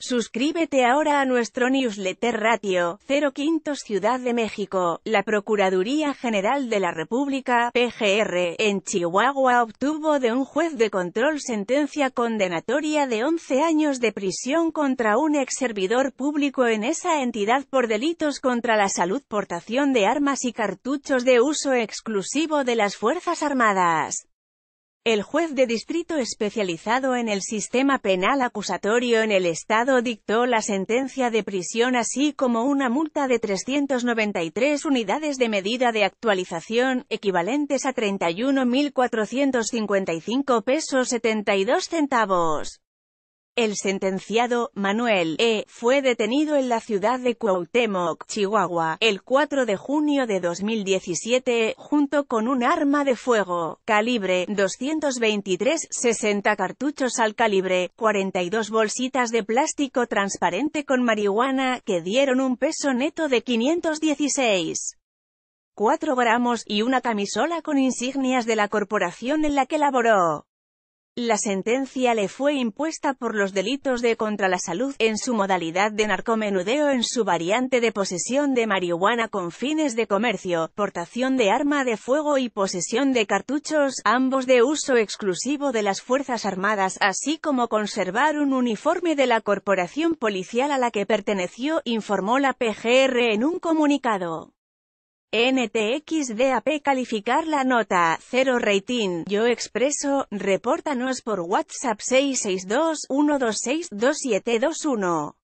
Suscríbete ahora a nuestro newsletter Ratio 05 Ciudad de México. La Procuraduría General de la República, PGR, en Chihuahua obtuvo de un juez de control sentencia condenatoria de 11 años de prisión contra un ex servidor público en esa entidad por delitos contra la salud, portación de armas y cartuchos de uso exclusivo de las Fuerzas Armadas. El juez de distrito especializado en el sistema penal acusatorio en el estado dictó la sentencia de prisión así como una multa de 393 unidades de medida de actualización, equivalentes a 31.455 pesos 72 centavos. El sentenciado, Manuel E., fue detenido en la ciudad de Cuauhtémoc, Chihuahua, el 4 de junio de 2017, junto con un arma de fuego, calibre 223, 60 cartuchos al calibre, 42 bolsitas de plástico transparente con marihuana, que dieron un peso neto de 516. 4 gramos, y una camisola con insignias de la corporación en la que laboró. La sentencia le fue impuesta por los delitos de contra la salud, en su modalidad de narcomenudeo en su variante de posesión de marihuana con fines de comercio, portación de arma de fuego y posesión de cartuchos, ambos de uso exclusivo de las Fuerzas Armadas, así como conservar un uniforme de la corporación policial a la que perteneció, informó la PGR en un comunicado. NTXDAP calificar la nota, 0 rating, yo expreso, repórtanos por WhatsApp 662 126 2721.